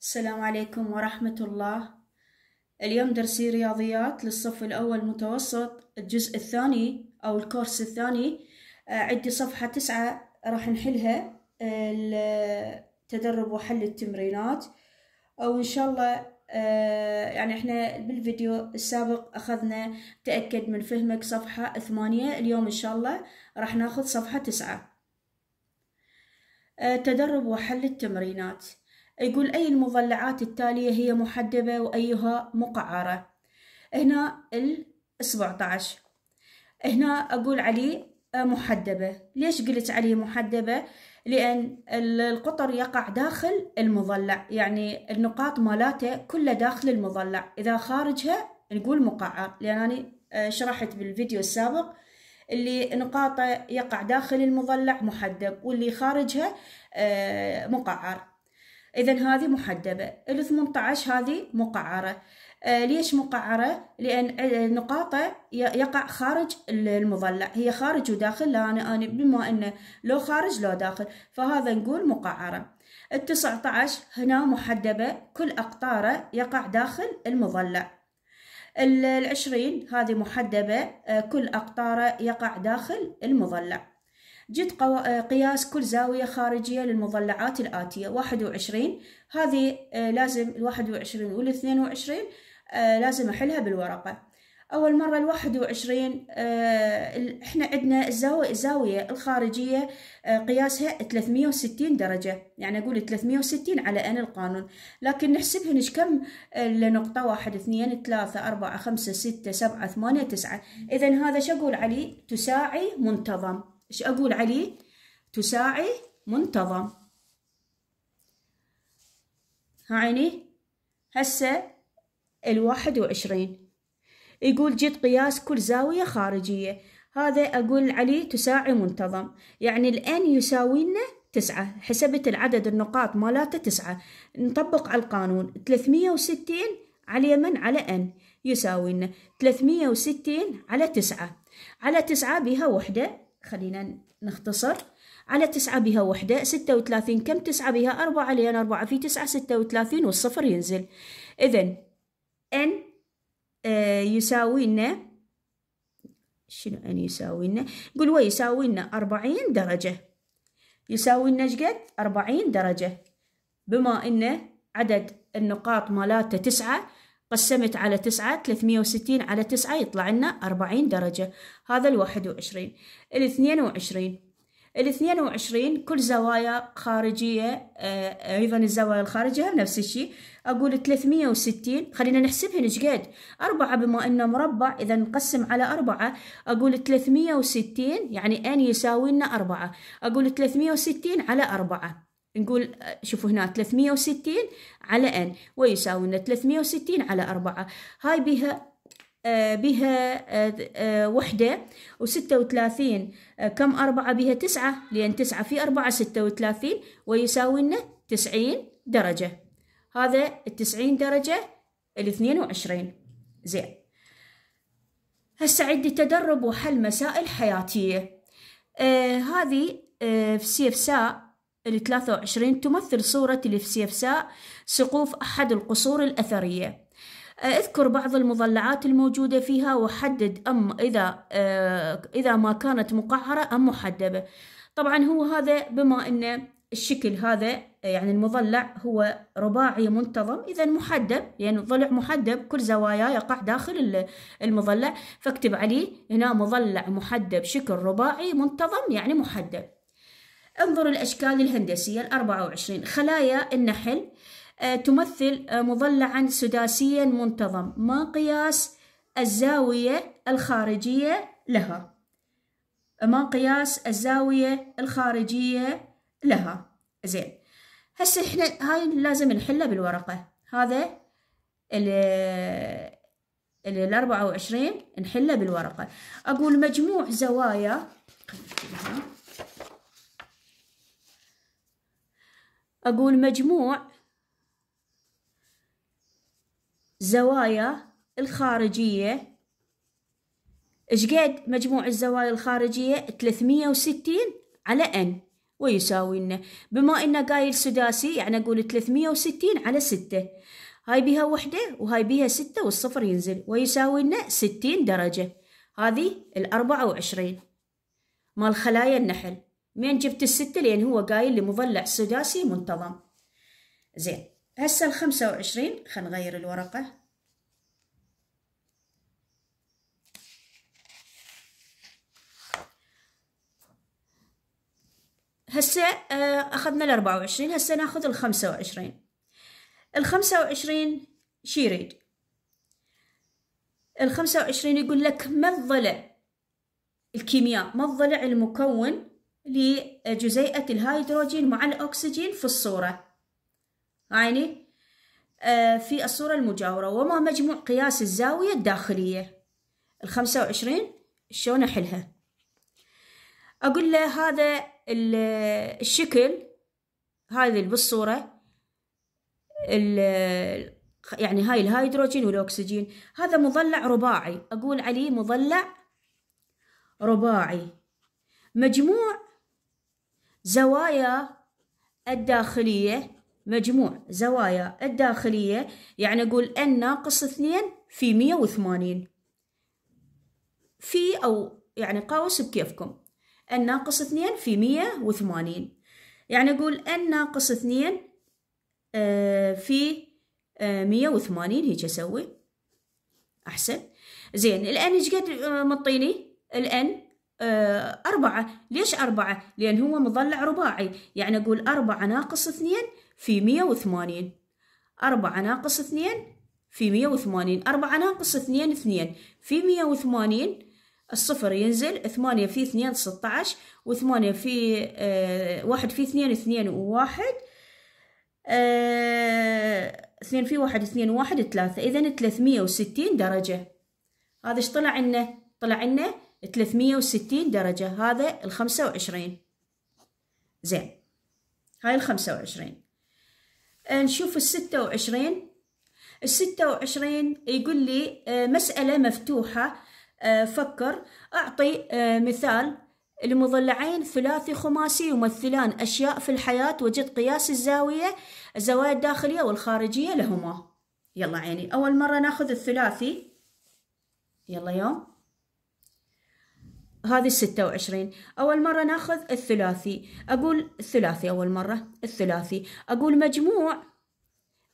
السلام عليكم ورحمة الله اليوم درسي رياضيات للصف الأول متوسط الجزء الثاني أو الكورس الثاني آه، عندي صفحة تسعة راح نحلها التدرب وحل التمرينات أو إن شاء الله آه، يعني احنا بالفيديو السابق أخذنا تأكد من فهمك صفحة ثمانية اليوم إن شاء الله راح ناخذ صفحة تسعة آه، تدرب وحل التمرينات يقول أي المضلعات التالية هي محدبة وأيها مقعرة هنا ال 17 هنا أقول عليه محدبة ليش قلت عليه محدبة لأن القطر يقع داخل المضلع يعني النقاط مالاته كلها داخل المضلع إذا خارجها نقول مقعر لأن أنا آه، شرحت بالفيديو السابق اللي نقاطه يقع داخل المضلع محدب واللي خارجها آه، مقعر اذا هذه محدبه ال 18 هذه مقعره آه ليش مقعرة؟ لأن نقاطه يقع خارج المظلع هي خارج وداخل لا أنا, أنا بما أنه لو خارج لو داخل فهذا نقول مقعرة التسعة عشر هنا محدبة كل أقطاره يقع داخل المضلع العشرين هذه محدبة آه، كل أقطاره يقع داخل المظلع جد آه، قياس كل زاوية خارجية للمضلعات الآتية واحد وعشرين هذه آه، لازم الواحد وعشرين والاثنين وعشرين آه، لازم أحلها بالورقة أول مرة الواحد وعشرين إحنا عندنا الزاوية, الزاوية الخارجية قياسها ثلاثمية وستين درجة يعني أقول ثلاثمية وستين على أن القانون لكن نحسبها نش كم لنقطة واحد اثنين ثلاثة أربعة خمسة ستة سبعة ثمانية تسعة إذا هذا شو أقول علي تساعي منتظم إيش أقول عليه تساعي منتظم عيني هسه الواحد وعشرين يقول جد قياس كل زاوية خارجية هذا أقول عليه تساعي منتظم يعني الآن يساوينا تسعة حسبت العدد النقاط مالاته تسعة نطبق على القانون 360 على من على أن يساوينا لنا 360 على تسعة على تسعة بها وحدة خلينا نختصر على تسعة بها وحدة ستة وثلاثين كم تسعة بها أربعة لأن أربعة في تسعة ستة وثلاثين والصفر ينزل إذن n آه يساوي لنا شنو n يساوي لنا قول ويساوي لنا أربعين درجة يساوي لنا شقد أربعين درجة بما إن عدد النقاط مالاته تسعة قسمت على تسعة ثلاثمية وستين على تسعة يطلع لنا 40 درجة هذا الواحد وعشرين الاثنين وعشرين الاثنين وعشرين كل زوايا خارجية آه، أيضا الزوايا الخارجية هم نفس الشيء أقول ثلاثمية وستين، خلينا نحسبها نشقد أربعة بما أنه مربع إذا نقسم على أربعة أقول ثلاثمية وستين يعني أن يساوي لنا أربعة أقول ثلاثمية وستين على أربعة نقول شوفوا هنا 360 على ان ويساوي لنا 360 على 4 هاي بها آه، بها آه، آه، وحدة وستة وثلاثين كم أربعة بها تسعة لأن تسعة في أربعة ستة وثلاثين ويساوي لنا تسعين درجة هذا التسعين درجة ال 22 زين هسه عندي تدرب وحل مسائل حياتية آه هذه آه في سا الثلاثة وعشرين تمثل صورة لفسيفساء سقوف أحد القصور الأثرية اذكر بعض المضلعات الموجودة فيها وحدد أم إذا إذا ما كانت مقعرة أم محدبة طبعا هو هذا بما أن الشكل هذا يعني المضلع هو رباعي منتظم إذا محدب يعني ضلع محدب كل زواياه يقع داخل المضلع فاكتب عليه هنا مضلع محدب شكل رباعي منتظم يعني محدب انظروا الأشكال الهندسية الأربعة وعشرين خلايا النحل آه، تمثل آه، مضلعا سداسيا منتظم ما قياس الزاوية الخارجية لها ما قياس الزاوية الخارجية لها زين هسه احنا هاي لازم نحلها بالورقة هذا ال 24 نحلها بالورقة أقول مجموع زوايا خلينا أقول مجموع زوايا الخارجية إشقد مجموع الزوايا الخارجية 360 على n ويساوي لنا بما إنه قايل سداسي يعني أقول 360 على 6 هاي بيها وحدة وهاي بيها ستة والصفر ينزل ويساوي لنا ستين درجة هذه الأربعة وعشرين مال خلايا النحل من جبت الستة لأن هو قايل لي مضلع سداسي منتظم زين هسه الخمسة وعشرين خل نغير الورقة هسه آه، أخذنا الأربعة وعشرين هسه ناخذ الخمسة وعشرين الخمسة وعشرين شي يريد الخمسة وعشرين يقول لك ما الضلع الكيمياء ما الضلع المكون لجزيئة الهيدروجين مع الأكسجين في الصورة يعني آه، في الصورة المجاورة وما مجموع قياس الزاوية الداخلية الخمسة وعشرين شلون أحلها أقول له هذا الشكل هذه بالصورة يعني هاي الهيدروجين والأكسجين هذا مضلع رباعي أقول عليه مضلع رباعي مجموع زوايا الداخلية مجموع زوايا الداخلية يعني أقول n ناقص 2 في 180 في أو يعني قوس بكيفكم n ناقص 2 في 180 يعني أقول n ناقص 2 آه، في 180 آه، هيك أسوي أحسن زين الآن إيش قد آه، مطيني الآن آه، أربعة ليش أربعة؟ لأن هو مضلع رباعي يعني أقول أربعة ناقص اثنين في مية وثمانين أربعة ناقص اثنين في مية وثمانين أربعة ناقص اثنين اثنين في مية وثمانين الصفر ينزل ثمانية في اثنين ستة عشر وثمانية في اه واحد في اثنين اثنين وواحد آه، اثنين في واحد اثنين واحد ثلاثة إذا ثلاثمية وستين درجة هذا ايش طلع عنا؟ طلع عنا 360 درجة هذا ال 25 زين هاي ال 25 آه، نشوف ال 26 ال 26 يقول لي آه، مسألة مفتوحة آه، فكر أعطي مثال لمضلعين ثلاثي خماسي يمثلان أشياء في الحياة وجد قياس الزاوية الزوايا الداخلية والخارجية لهما يلا عيني أول مرة ناخذ الثلاثي يلا يوم هذه الستة وعشرين أول مرة ناخذ الثلاثي أقول الثلاثي أول مرة الثلاثي أقول مجموع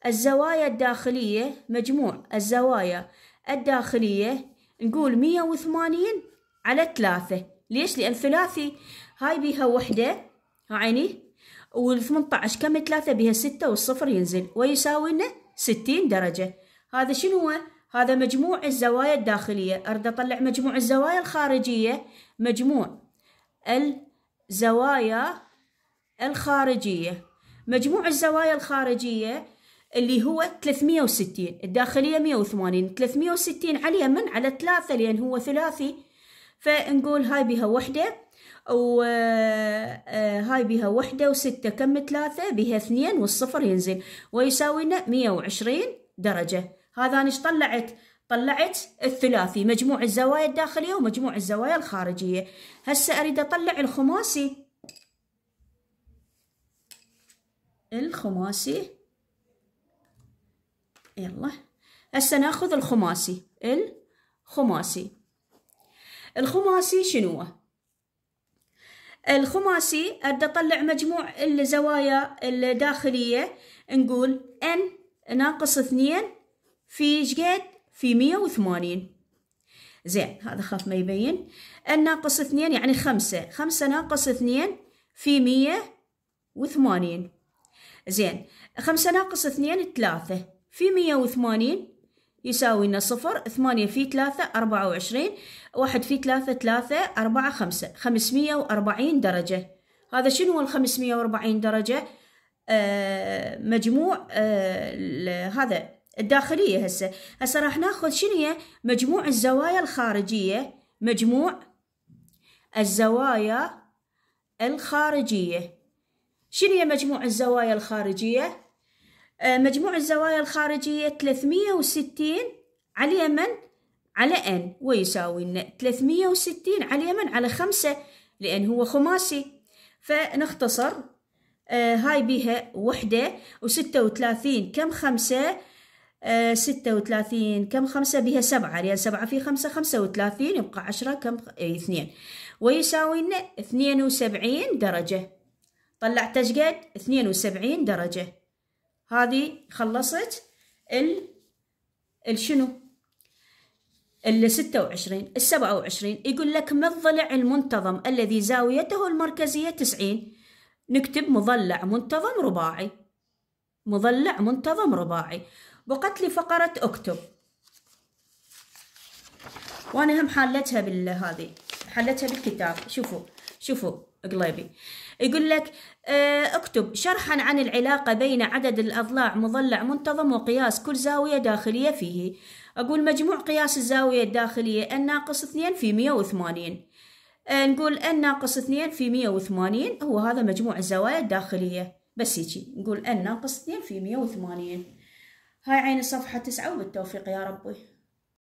الزوايا الداخلية مجموع الزوايا الداخلية نقول مية وثمانين على ثلاثة ليش لأن ثلاثي هاي بيها وحدة عيني والثمنتعش 18 كم ثلاثة بيها ستة والصفر ينزل ويساوي لنا ستين درجة هذا شنو هو هذا مجموع الزوايا الداخلية أريد أطلع مجموع الزوايا الخارجية مجموع الزوايا الخارجية مجموع الزوايا الخارجية اللي هو 360 الداخلية 180 360 على اليمن على ثلاثة لأن هو ثلاثي فنقول هاي بها وحدة وهاي آه، بها وحدة وستة كم ثلاثة بها اثنين والصفر ينزل ويساوينا 120 درجة هذا أنا طلعت طلعت الثلاثي مجموع الزوايا الداخلية ومجموع الزوايا الخارجية هسه أريد أطلع الخماسي الخماسي يلا هسه ناخذ الخماسي الخماسي الخماسي شنو الخماسي اريد اطلع مجموع الزوايا الداخليه نقول ان ناقص اثنين في شقد في مية وثمانين زين هذا خاف ما يبين الناقص اثنين يعني خمسة خمسة ناقص اثنين في مية وثمانين زين خمسة ناقص اثنين ثلاثة في مية وثمانين يساوي لنا صفر ثمانية في ثلاثة أربعة وعشرين واحد في ثلاثة ثلاثة أربعة خمسة خمسمية وأربعين درجة هذا شنو هو الخمسمية وأربعين درجة آه مجموع آه هذا الداخلية هسه هسه راح ناخذ شنو هي مجموع الزوايا الخارجية مجموع الزوايا الخارجية شنو هي مجموع الزوايا الخارجية آه، مجموع الزوايا الخارجية 360 على اليمن على ان ويساوي لنا 360 على اليمن على 5 لأن هو خماسي فنختصر آه، هاي بيها وحدة و36 كم خمسة آه، ستة وثلاثين كم خمسة بها سبعة ريال سبعة في خمسة خمسة وثلاثين يبقى عشرة كم إيه، اثنين ويساوي لنا اثنين وسبعين درجة طلعت اشقد اثنين وسبعين درجة هذه خلصت ال الشنو ستة وعشرين السبعة وعشرين يقول لك ما الضلع المنتظم الذي زاويته المركزية تسعين نكتب مضلع منتظم رباعي مضلع منتظم رباعي بقت لي فقرة اكتب وانا هم حالتها بالهذي حلتها بالكتاب شوفوا شوفوا قليبي يقول لك آه، اكتب شرحا عن العلاقة بين عدد الأضلاع مضلع منتظم وقياس كل زاوية داخلية فيه أقول مجموع قياس الزاوية الداخلية n ناقص 2 في 180 آه، نقول n ناقص 2 في 180 هو هذا مجموع الزوايا الداخلية بس هيجي نقول n ناقص 2 في 180 هاي عين الصفحة تسعة وبالتوفيق يا ربي